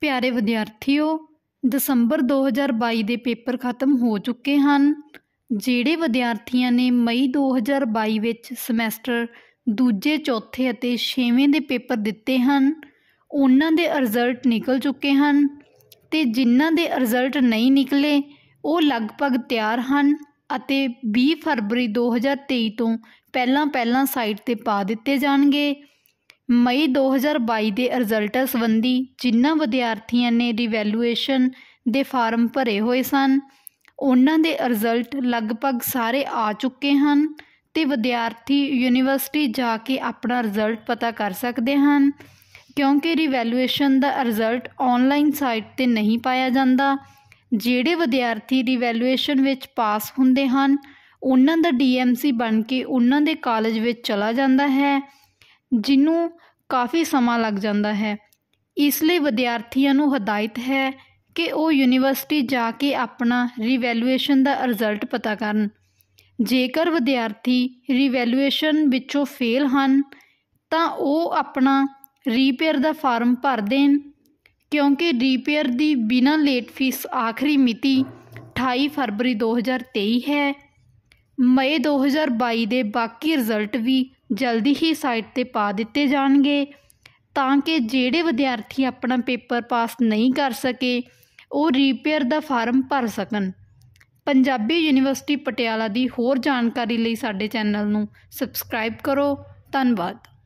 ਪਿਆਰੇ ਵਿਦਿਆਰਥੀਓ ਦਸੰਬਰ 2022 ਦੇ ਪੇਪਰ ਖਤਮ ਹੋ ਚੁੱਕੇ ਹਨ ਜਿਹੜੇ ਵਿਦਿਆਰਥੀਆਂ ਨੇ ਮਈ 2022 ਵਿੱਚ ਸਮੈਸਟਰ ਦੂਜੇ ਚੌਥੇ ਅਤੇ ਛੇਵੇਂ ਦੇ ਪੇਪਰ ਦਿੱਤੇ ਹਨ ਉਹਨਾਂ ਦੇ ਰਿਜ਼ਲਟ ਨਿਕਲ ਚੁੱਕੇ ਹਨ ਤੇ ਜਿਨ੍ਹਾਂ ਦੇ ਰਿਜ਼ਲਟ ਨਹੀਂ ਨਿਕਲੇ ਉਹ ਲਗਭਗ ਤਿਆਰ ਹਨ ਅਤੇ 20 ਫਰਵਰੀ 2023 ਤੋਂ ਪਹਿਲਾਂ ਪਹਿਲਾਂ ਸਾਈਟ ਤੇ ਪਾ ਦਿੱਤੇ ਜਾਣਗੇ ਮਈ 2022 ਦੇ ਰਿਜ਼ਲਟਾਂ ਸੰਬੰਧੀ ਜਿਨ੍ਹਾਂ ਵਿਦਿਆਰਥੀਆਂ ਨੇ ਰੀਵੈਲੂਏਸ਼ਨ ਦੇ ਫਾਰਮ ਭਰੇ ਹੋਏ ਸਨ ਉਹਨਾਂ ਦੇ ਰਿਜ਼ਲਟ ਲਗਭਗ ਸਾਰੇ ਆ ਚੁੱਕੇ ਹਨ ਤੇ ਵਿਦਿਆਰਥੀ ਯੂਨੀਵਰਸਿਟੀ ਜਾ ਕੇ ਆਪਣਾ ਰਿਜ਼ਲਟ ਪਤਾ ਕਰ ਸਕਦੇ ਹਨ ਕਿਉਂਕਿ ਰੀਵੈਲੂਏਸ਼ਨ ਦਾ ਰਿਜ਼ਲਟ ਆਨਲਾਈਨ ਸਾਈਟ ਤੇ ਨਹੀਂ ਪਾਇਆ ਜਾਂਦਾ ਜਿਹੜੇ ਵਿਦਿਆਰਥੀ ਰੀਵੈਲੂਏਸ਼ਨ ਵਿੱਚ ਪਾਸ ਹੁੰਦੇ ਹਨ ਉਹਨਾਂ ਦਾ ਡੀਐਮਸੀ ਬਣ ਕੇ ਉਹਨਾਂ ਦੇ ਕਾਲਜ ਵਿੱਚ ਚਲਾ ਜਾਂਦਾ ਹੈ ਜਿਹਨੂੰ ਕਾਫੀ ਸਮਾਂ ਲੱਗ ਜਾਂਦਾ ਹੈ ਇਸ ਲਈ ਵਿਦਿਆਰਥੀਆਂ ਨੂੰ ਹਦਾਇਤ ਹੈ ਕਿ ਉਹ ਯੂਨੀਵਰਸਿਟੀ ਜਾ ਕੇ ਆਪਣਾ ਰੀਵੈਲੂਏਸ਼ਨ ਦਾ ਰਿਜ਼ਲਟ ਪਤਾ ਕਰਨ ਜੇਕਰ ਵਿਦਿਆਰਥੀ ਰੀਵੈਲੂਏਸ਼ਨ ਵਿੱਚੋਂ ਫੇਲ ਹਨ ਤਾਂ ਉਹ ਆਪਣਾ ਰੀਪੇਅਰ ਦਾ ਫਾਰਮ ਭਰ ਦੇਣ ਕਿਉਂਕਿ ਰੀਪੇਅਰ ਦੀ ਬਿਨਾਂ ਲੇਟ ਫੀਸ ਆਖਰੀ ਮਿਤੀ 28 ਫਰਵਰੀ 2023 ਹੈ ਮਈ 2022 ਦੇ ਬਾਕੀ ਰਿਜ਼ਲਟ ਵੀ ਜਲਦੀ ਹੀ ਸਾਈਟ 'ਤੇ ਪਾ ਦਿੱਤੇ ਜਾਣਗੇ ਤਾਂ ਕਿ ਜਿਹੜੇ ਵਿਦਿਆਰਥੀ ਆਪਣਾ ਪੇਪਰ ਪਾਸ ਨਹੀਂ ਕਰ ਸਕੇ ਉਹ ਰੀਪੇਅਰ ਦਾ ਫਾਰਮ ਭਰ ਸਕਣ ਪੰਜਾਬੀ ਯੂਨੀਵਰਸਿਟੀ ਪਟਿਆਲਾ ਦੀ ਹੋਰ ਜਾਣਕਾਰੀ ਲਈ ਸਾਡੇ ਚੈਨਲ ਨੂੰ ਸਬਸਕ੍ਰਾਈਬ ਕਰੋ ਧੰਨਵਾਦ